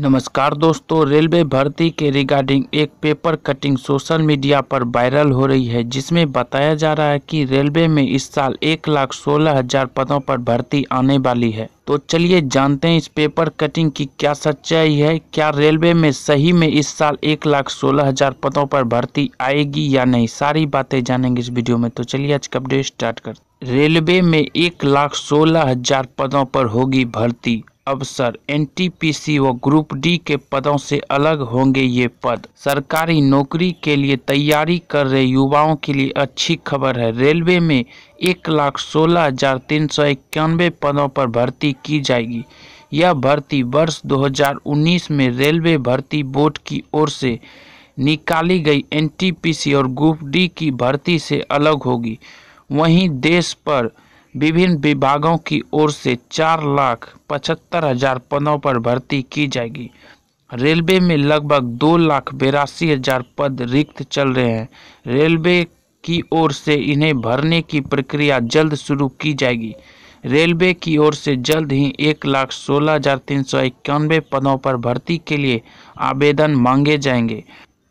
नमस्कार दोस्तों रेलवे भर्ती के रिगार्डिंग एक पेपर कटिंग सोशल मीडिया पर वायरल हो रही है जिसमें बताया जा रहा है कि रेलवे में इस साल एक लाख सोलह हजार पदों पर भर्ती आने वाली है तो चलिए जानते हैं इस पेपर कटिंग की क्या सच्चाई है क्या रेलवे में सही में इस साल एक लाख सोलह हजार पदों पर भर्ती आएगी या नहीं सारी बातें जानेंगे इस वीडियो में तो चलिए आज का अपडेट स्टार्ट कर रेलवे में एक लाख सोलह हजार पदों पर होगी भर्ती अवसर एनटीपीसी व ग्रुप डी के पदों से अलग होंगे ये पद सरकारी नौकरी के लिए तैयारी कर रहे युवाओं के लिए अच्छी खबर है रेलवे में एक लाख सोलह हजार तीन सौ इक्यानवे पदों पर भर्ती की जाएगी यह भर्ती वर्ष 2019 में रेलवे भर्ती बोर्ड की ओर से निकाली गई एनटीपीसी और ग्रुप डी की भर्ती से अलग होगी वहीं देश पर विभिन्न विभागों की ओर से चार लाख पचहत्तर हजार पदों पर भर्ती की जाएगी रेलवे में लगभग दो लाख बेरासी हजार पद रिक्त चल रहे हैं रेलवे की ओर से इन्हें भरने की प्रक्रिया जल्द शुरू की जाएगी रेलवे की ओर से जल्द ही एक लाख सोलह हजार तीन सौ इक्यानवे पदों पर भर्ती के लिए आवेदन मांगे जाएंगे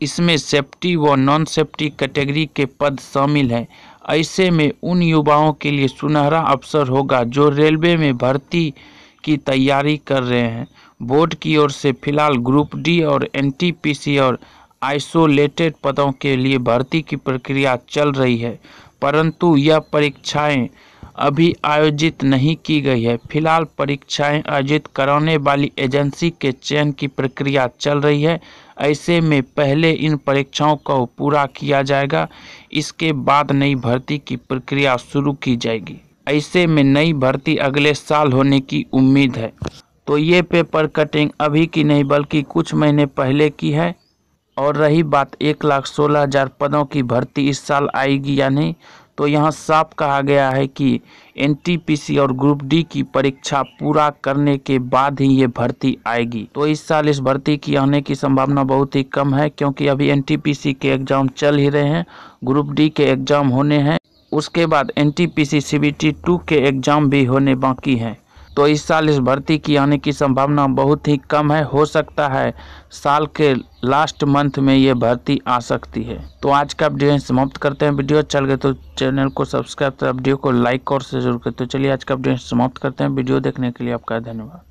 इसमें सेफ्टी व नॉन सेफ्टी कैटेगरी के पद शामिल हैं ऐसे में उन युवाओं के लिए सुनहरा अवसर होगा जो रेलवे में भर्ती की तैयारी कर रहे हैं बोर्ड की ओर से फिलहाल ग्रुप डी और एनटीपीसी और आइसोलेटेड पदों के लिए भर्ती की प्रक्रिया चल रही है परंतु यह परीक्षाएं अभी आयोजित नहीं की गई है फिलहाल परीक्षाएं आयोजित कराने वाली एजेंसी के चयन की प्रक्रिया चल रही है ऐसे में पहले इन परीक्षाओं को पूरा किया जाएगा इसके बाद नई भर्ती की प्रक्रिया शुरू की जाएगी ऐसे में नई भर्ती अगले साल होने की उम्मीद है तो ये पेपर कटिंग अभी की नहीं बल्कि कुछ महीने पहले की है और रही बात एक लाख सोलह हज़ार पदों की भर्ती इस साल आएगी या नहीं तो यहाँ साफ कहा गया है कि एनटीपीसी और ग्रुप डी की परीक्षा पूरा करने के बाद ही ये भर्ती आएगी तो इस साल इस भर्ती की आने की संभावना बहुत ही कम है क्योंकि अभी एनटीपीसी के एग्ज़ाम चल ही रहे हैं ग्रुप डी के एग्ज़ाम होने हैं उसके बाद N T P C C B T two के एग्ज़ाम भी होने बाकी हैं तो इस साल इस भर्ती की आने की संभावना बहुत ही कम है हो सकता है साल के लास्ट मंथ में ये भर्ती आ सकती है तो आज का अपडेट समाप्त करते हैं वीडियो चल अच्छा गए तो चैनल को सब्सक्राइब तो वीडियो को लाइक और से जरूर करते तो चलिए आज का अपडेट समाप्त करते हैं वीडियो देखने के लिए आपका धन्यवाद